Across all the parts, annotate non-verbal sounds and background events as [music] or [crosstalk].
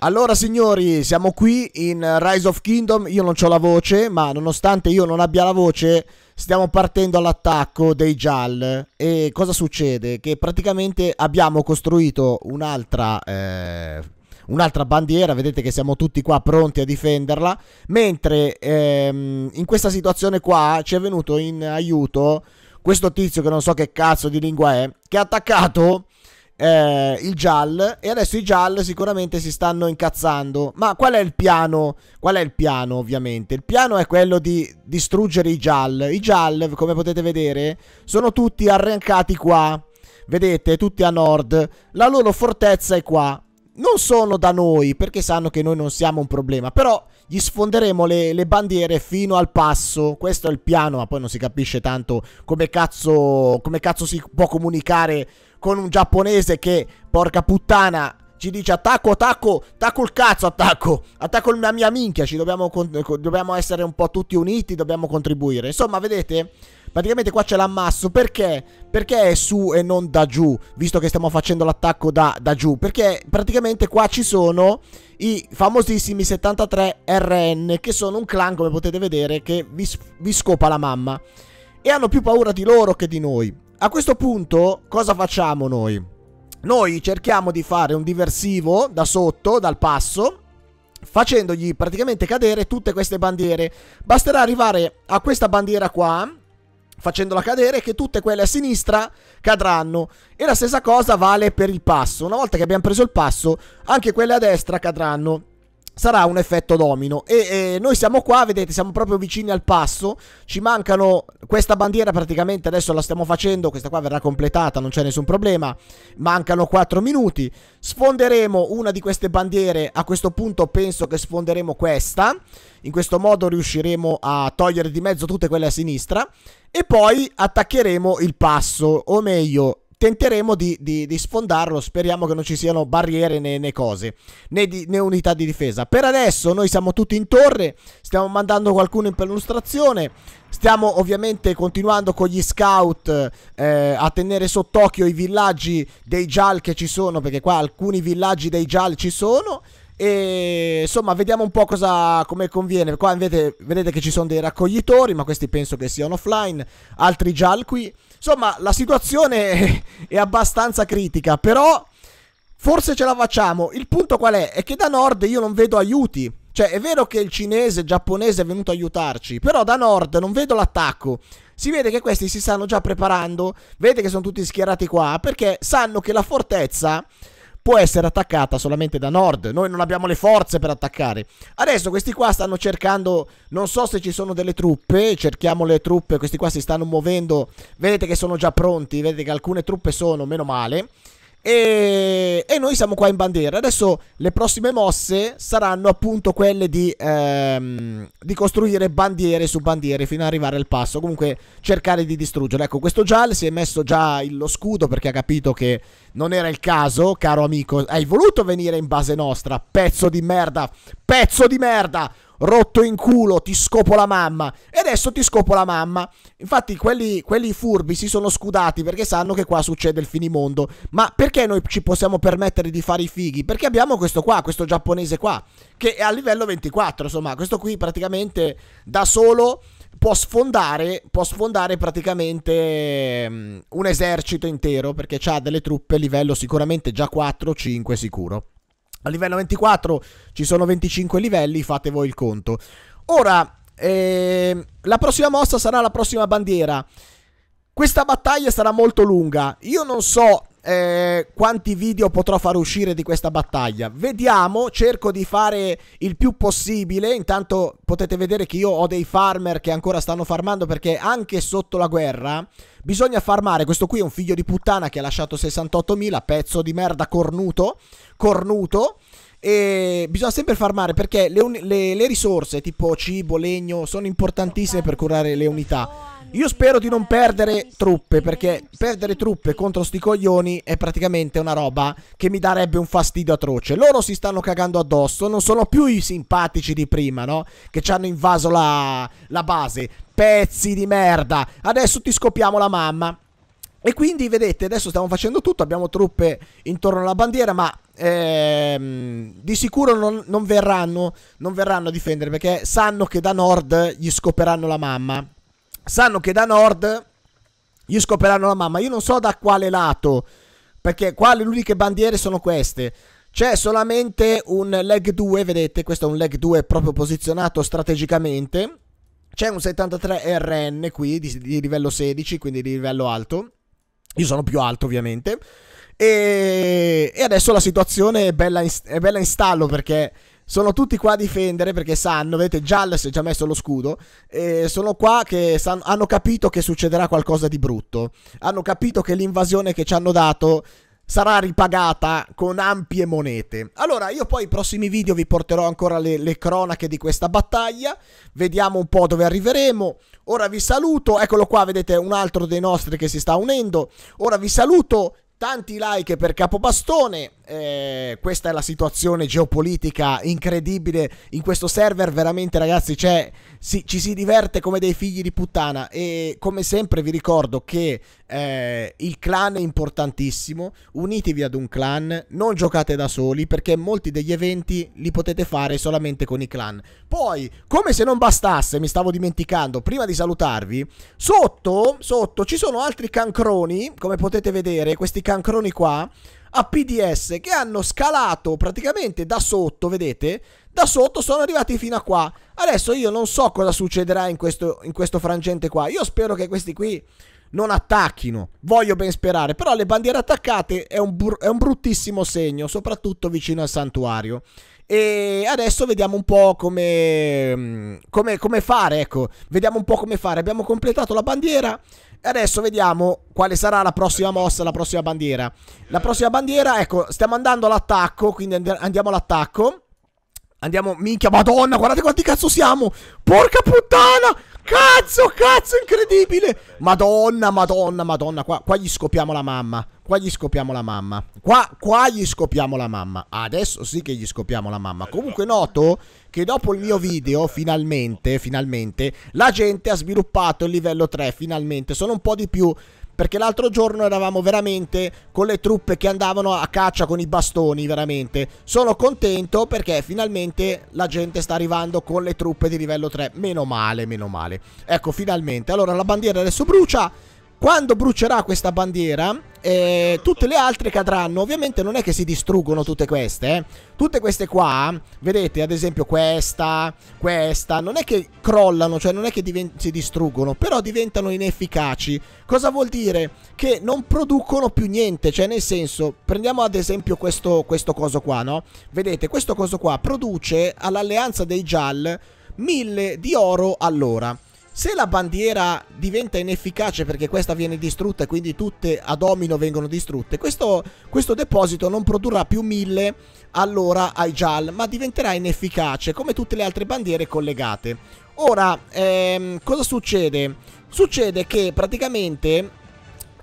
Allora signori, siamo qui in Rise of Kingdom, io non ho la voce, ma nonostante io non abbia la voce, stiamo partendo all'attacco dei Jal e cosa succede? Che praticamente abbiamo costruito un'altra... Eh un'altra bandiera, vedete che siamo tutti qua pronti a difenderla, mentre ehm, in questa situazione qua ci è venuto in aiuto questo tizio che non so che cazzo di lingua è, che ha attaccato eh, il JAL e adesso i JAL sicuramente si stanno incazzando. Ma qual è il piano? Qual è il piano ovviamente? Il piano è quello di distruggere i JAL. I JAL, come potete vedere, sono tutti arrancati qua. Vedete, tutti a nord. La loro fortezza è qua. Non sono da noi perché sanno che noi non siamo un problema, però gli sfonderemo le, le, bandiere fino al passo. Questo è il piano, ma poi non si capisce tanto come cazzo, come cazzo si può comunicare con un giapponese che, porca puttana, ci dice attacco, attacco, attacco il cazzo, attacco, attacco la mia minchia, ci dobbiamo, dobbiamo essere un po' tutti uniti, dobbiamo contribuire. Insomma, vedete? Praticamente qua c'è l'ammasso, perché? Perché è su e non da giù, visto che stiamo facendo l'attacco da, da giù? Perché praticamente qua ci sono i famosissimi 73 RN, che sono un clan, come potete vedere, che vi, vi scopa la mamma. E hanno più paura di loro che di noi. A questo punto cosa facciamo noi? Noi cerchiamo di fare un diversivo da sotto, dal passo, facendogli praticamente cadere tutte queste bandiere. Basterà arrivare a questa bandiera qua, facendola cadere, che tutte quelle a sinistra cadranno. E la stessa cosa vale per il passo. Una volta che abbiamo preso il passo, anche quelle a destra cadranno sarà un effetto domino. E, e, noi siamo qua, vedete, siamo proprio vicini al passo. Ci mancano questa bandiera praticamente, adesso la stiamo facendo, questa qua verrà completata, non c'è nessun problema. Mancano 4 minuti. Sfonderemo una di queste bandiere, a questo punto penso che sfonderemo questa. In questo modo riusciremo a togliere di mezzo tutte quelle a sinistra. E poi attaccheremo il passo, o meglio tenteremo di, di, di, sfondarlo. Speriamo che non ci siano barriere né, né cose, né, di, né, unità di difesa. Per adesso noi siamo tutti in torre, stiamo mandando qualcuno in perlustrazione. Stiamo ovviamente continuando con gli scout eh, a tenere sott'occhio i villaggi dei Jal che ci sono, perché qua alcuni villaggi dei Jal ci sono. E insomma, vediamo un po' cosa, come conviene. Qua invece vedete che ci sono dei raccoglitori, ma questi penso che siano offline. Altri Jal qui. Insomma, la situazione è abbastanza critica, però forse ce la facciamo. Il punto qual è? È che da nord io non vedo aiuti. Cioè, è vero che il cinese, il giapponese è venuto a aiutarci, però da nord non vedo l'attacco. Si vede che questi si stanno già preparando, vede che sono tutti schierati qua, perché sanno che la fortezza può essere attaccata solamente da nord. Noi non abbiamo le forze per attaccare. Adesso questi qua stanno cercando, non so se ci sono delle truppe, cerchiamo le truppe, questi qua si stanno muovendo, vedete che sono già pronti, vedete che alcune truppe sono, meno male. E, e, noi siamo qua in bandiera. Adesso le prossime mosse saranno appunto quelle di, ehm, di, costruire bandiere su bandiere fino ad arrivare al passo. Comunque cercare di distruggere. Ecco, questo Jal si è messo già lo scudo perché ha capito che non era il caso, caro amico. Hai voluto venire in base nostra, pezzo di merda, pezzo di merda rotto in culo, ti scopo la mamma. E adesso ti scopo la mamma. Infatti quelli, quelli furbi si sono scudati perché sanno che qua succede il finimondo. Ma perché noi ci possiamo permettere di fare i fighi? Perché abbiamo questo qua, questo giapponese qua, che è a livello 24, insomma, questo qui praticamente da solo... Può sfondare, può sfondare, praticamente um, un esercito intero perché ha delle truppe livello sicuramente già 4 5 sicuro. A livello 24 ci sono 25 livelli, fate voi il conto. Ora, eh, la prossima mossa sarà la prossima bandiera. Questa battaglia sarà molto lunga. Io non so eh, quanti video potrò far uscire di questa battaglia. Vediamo, cerco di fare il più possibile. Intanto potete vedere che io ho dei farmer che ancora stanno farmando perché anche sotto la guerra bisogna farmare. Questo qui è un figlio di puttana che ha lasciato 68.000, pezzo di merda cornuto, cornuto. E bisogna sempre farmare perché le, le, le risorse tipo cibo, legno sono importantissime per curare le unità. Io spero di non perdere truppe, perché perdere truppe contro sti coglioni è praticamente una roba che mi darebbe un fastidio atroce. Loro si stanno cagando addosso, non sono più i simpatici di prima, no? Che ci hanno invaso la, la base. Pezzi di merda. Adesso ti scopiamo la mamma. E quindi vedete, adesso stiamo facendo tutto, abbiamo truppe intorno alla bandiera, ma ehm, di sicuro non, non, verranno, non verranno a difendere perché sanno che da nord gli scoperanno la mamma sanno che da nord gli scoperanno la mamma. Io non so da quale lato, perché qua le uniche bandiere sono queste. C'è solamente un leg 2, vedete, questo è un leg 2 proprio posizionato strategicamente. C'è un 73RN qui di, di, livello 16, quindi di livello alto. Io sono più alto ovviamente. E, e adesso la situazione è bella in, è bella in stallo perché sono tutti qua a difendere perché sanno, vedete, Giallo si è già messo lo scudo, e sono qua che sanno, hanno capito che succederà qualcosa di brutto, hanno capito che l'invasione che ci hanno dato sarà ripagata con ampie monete. Allora, io poi nei prossimi video vi porterò ancora le, le, cronache di questa battaglia, vediamo un po' dove arriveremo. Ora vi saluto, eccolo qua, vedete un altro dei nostri che si sta unendo. Ora vi saluto, Tanti like per Capobastone, eh, questa è la situazione geopolitica incredibile in questo server, veramente ragazzi cioè, si, ci si diverte come dei figli di puttana e come sempre vi ricordo che eh, il clan è importantissimo, unitevi ad un clan, non giocate da soli perché molti degli eventi li potete fare solamente con i clan. Poi, come se non bastasse, mi stavo dimenticando, prima di salutarvi, sotto, sotto ci sono altri cancroni, come potete vedere, questi cancroni cancroni qua a PDS che hanno scalato praticamente da sotto, vedete? Da sotto sono arrivati fino a qua. Adesso io non so cosa succederà in questo, in questo frangente qua. Io spero che questi qui non attacchino. Voglio ben sperare, però le bandiere attaccate è un, è un, bruttissimo segno, soprattutto vicino al santuario. E adesso vediamo un po' come, mm, come, come fare, ecco, vediamo un po' come fare. Abbiamo completato la bandiera, e adesso vediamo quale sarà la prossima mossa, la prossima bandiera. La prossima bandiera, ecco, stiamo andando all'attacco, quindi and andiamo all'attacco. Andiamo, minchia, madonna, guardate quanti cazzo siamo! Porca puttana! Cazzo, cazzo, incredibile. Madonna, madonna, madonna. Qua, qua, gli scopiamo la mamma. Qua gli scopiamo la mamma. Qua, qua gli scopiamo la mamma. Adesso sì che gli scopiamo la mamma. Comunque noto che dopo il mio video, finalmente, finalmente, la gente ha sviluppato il livello 3, finalmente. Sono un po' di più perché l'altro giorno eravamo veramente con le truppe che andavano a caccia con i bastoni, veramente. Sono contento perché finalmente la gente sta arrivando con le truppe di livello 3, meno male, meno male. Ecco, finalmente. Allora, la bandiera adesso brucia quando brucerà questa bandiera, eh, tutte le altre cadranno. Ovviamente non è che si distruggono tutte queste. Eh. Tutte queste qua, vedete, ad esempio questa, questa, non è che crollano, cioè non è che si distruggono, però diventano inefficaci. Cosa vuol dire? Che non producono più niente, cioè nel senso, prendiamo ad esempio questo, questo coso qua, no? Vedete, questo coso qua produce all'alleanza dei Jal 1000 di oro all'ora. Se la bandiera diventa inefficace perché questa viene distrutta e quindi tutte a domino vengono distrutte, questo, questo deposito non produrrà più mille allora ai JAL, ma diventerà inefficace come tutte le altre bandiere collegate. Ora, ehm, cosa succede? Succede che praticamente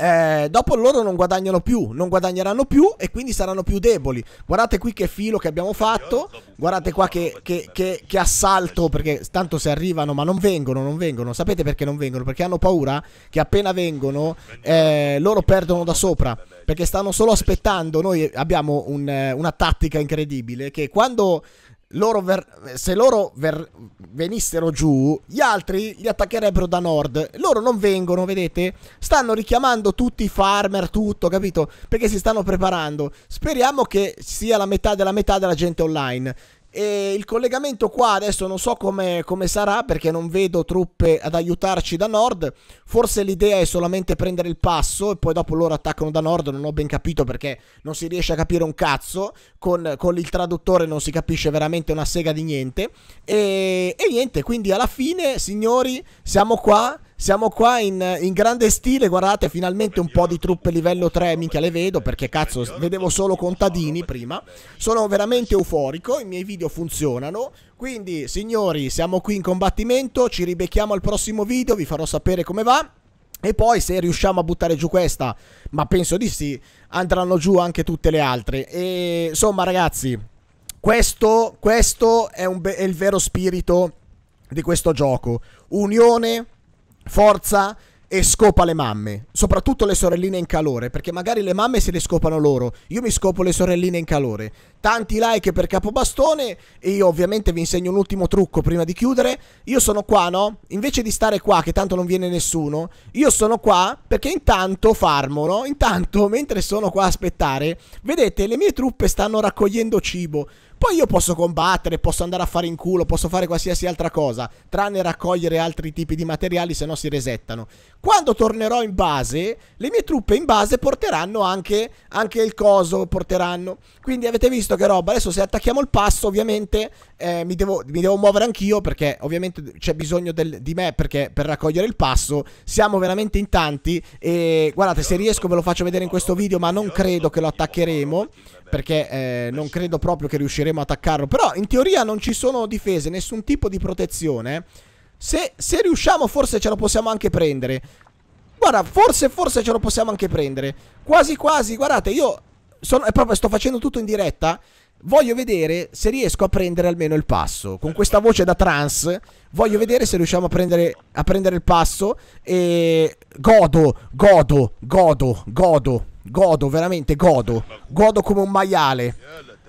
eh, dopo loro non guadagnano più, non guadagneranno più e quindi saranno più deboli. Guardate qui che filo che abbiamo fatto, guardate qua che, che, che, che assalto, perché tanto se arrivano ma non vengono, non vengono. Sapete perché non vengono? Perché hanno paura che appena vengono eh, loro perdono da sopra, perché stanno solo aspettando. Noi abbiamo un, eh, una tattica incredibile che quando loro ver- se loro ver- venissero giù, gli altri li attaccherebbero da nord. Loro non vengono, vedete? Stanno richiamando tutti i farmer, tutto, capito? Perché si stanno preparando. Speriamo che sia la metà della metà della gente online. E il collegamento qua adesso non so come, come sarà perché non vedo truppe ad aiutarci da nord. Forse l'idea è solamente prendere il passo e poi dopo loro attaccano da nord. Non ho ben capito perché non si riesce a capire un cazzo. Con, con il traduttore non si capisce veramente una sega di niente. E, e niente, quindi alla fine, signori, siamo qua. Siamo qua in, in, grande stile, guardate, finalmente un po' di truppe livello 3, minchia le vedo, perché cazzo, vedevo solo contadini prima. Sono veramente euforico, i miei video funzionano. Quindi, signori, siamo qui in combattimento, ci ribecchiamo al prossimo video, vi farò sapere come va. E poi se riusciamo a buttare giù questa, ma penso di sì, andranno giù anche tutte le altre. E insomma ragazzi, questo, questo è, è il vero spirito di questo gioco. Unione, forza e scopa le mamme, soprattutto le sorelline in calore, perché magari le mamme se le scopano loro, io mi scopo le sorelline in calore. Tanti like per capobastone e io ovviamente vi insegno un ultimo trucco prima di chiudere. Io sono qua, no? Invece di stare qua che tanto non viene nessuno, io sono qua perché intanto farmo, no? Intanto [laughs] mentre sono qua a aspettare, vedete, le mie truppe stanno raccogliendo cibo. Poi io posso combattere, posso andare a fare in culo, posso fare qualsiasi altra cosa, tranne raccogliere altri tipi di materiali, se no si resettano. Quando tornerò in base, le mie truppe in base porteranno anche, anche il coso, porteranno. Quindi avete visto che roba, adesso se attacchiamo il passo, ovviamente eh, mi, devo, mi, devo, muovere anch'io, perché ovviamente c'è bisogno del, di me perché, per raccogliere il passo. Siamo veramente in tanti e guardate, se riesco ve lo faccio vedere in questo video, ma non credo che lo attaccheremo perché eh, non credo proprio che riusciremo a attaccarlo. Però in teoria non ci sono difese, nessun tipo di protezione. Se, se riusciamo forse ce lo possiamo anche prendere. Guarda, forse, forse ce lo possiamo anche prendere. Quasi, quasi, guardate, io sono, proprio, sto facendo tutto in diretta. Voglio vedere se riesco a prendere almeno il passo. Con eh, questa voce da trans, voglio eh, vedere eh. se riusciamo a prendere, a prendere il passo. E godo, godo, godo, godo. Godo, veramente godo. Godo come un maiale.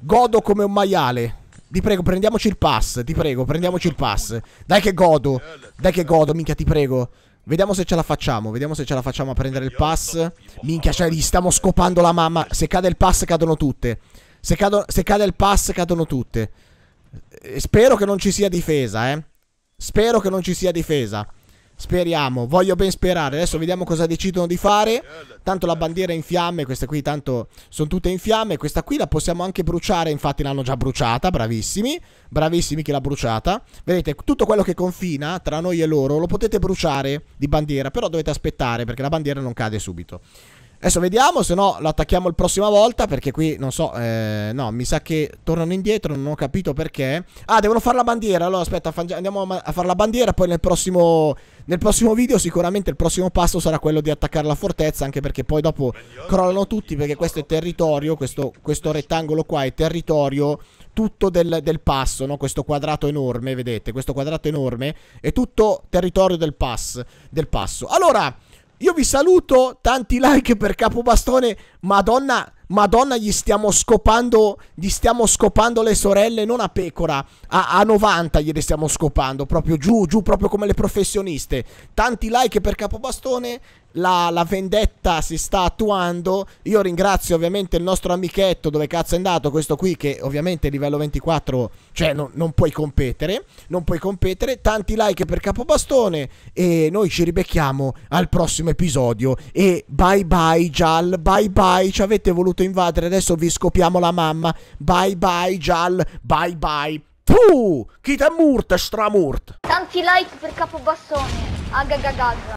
Godo come un maiale. Ti prego, prendiamoci il pass. Ti prego, prendiamoci il pass. Dai che godo. Dai che godo, minchia, ti prego. Vediamo se ce la facciamo. Vediamo se ce la facciamo a prendere il pass. Minchia, cioè, gli stiamo scopando la mamma. Se cade il pass, cadono tutte. Se, cado, se cade il pass, cadono tutte. Eh, spero che non ci sia difesa, eh. Spero che non ci sia difesa. Speriamo, voglio ben sperare. Adesso vediamo cosa decidono di fare. Tanto la bandiera è in fiamme, queste qui tanto sono tutte in fiamme. Questa qui la possiamo anche bruciare, infatti l'hanno già bruciata, bravissimi. Bravissimi che l'ha bruciata. Vedete, tutto quello che confina tra noi e loro lo potete bruciare di bandiera, però dovete aspettare perché la bandiera non cade subito. Adesso vediamo, se no lo attacchiamo la prossima volta perché qui non so, eh, no, mi sa che tornano indietro, non ho capito perché. Ah, devono fare la bandiera, allora aspetta, andiamo a fare la bandiera, poi nel prossimo, nel prossimo video sicuramente il prossimo passo sarà quello di attaccare la fortezza, anche perché poi dopo crollano tutti perché questo è territorio, questo, questo rettangolo qua è territorio tutto del, del passo, no? questo quadrato enorme, vedete, questo quadrato enorme è tutto territorio del, pass, del passo. Allora... Io vi saluto, tanti like per capobastone. Madonna, madonna, gli stiamo scopando, gli stiamo scopando le sorelle, non a pecora, a, a 90 gliele stiamo scopando, proprio giù, giù, proprio come le professioniste. Tanti like per capobastone la, la, vendetta si sta attuando. Io ringrazio ovviamente il nostro amichetto, dove cazzo è andato questo qui, che ovviamente livello 24, cioè no, non puoi competere, non puoi competere. Tanti like per Capobastone e noi ci ribecchiamo al prossimo episodio. E bye bye Jal, bye bye, ci avete voluto invadere, adesso vi scopiamo la mamma. Bye bye Jal, bye bye. Tu, chi te murt, stramurt. Tanti like per Capobastone, agagagagga.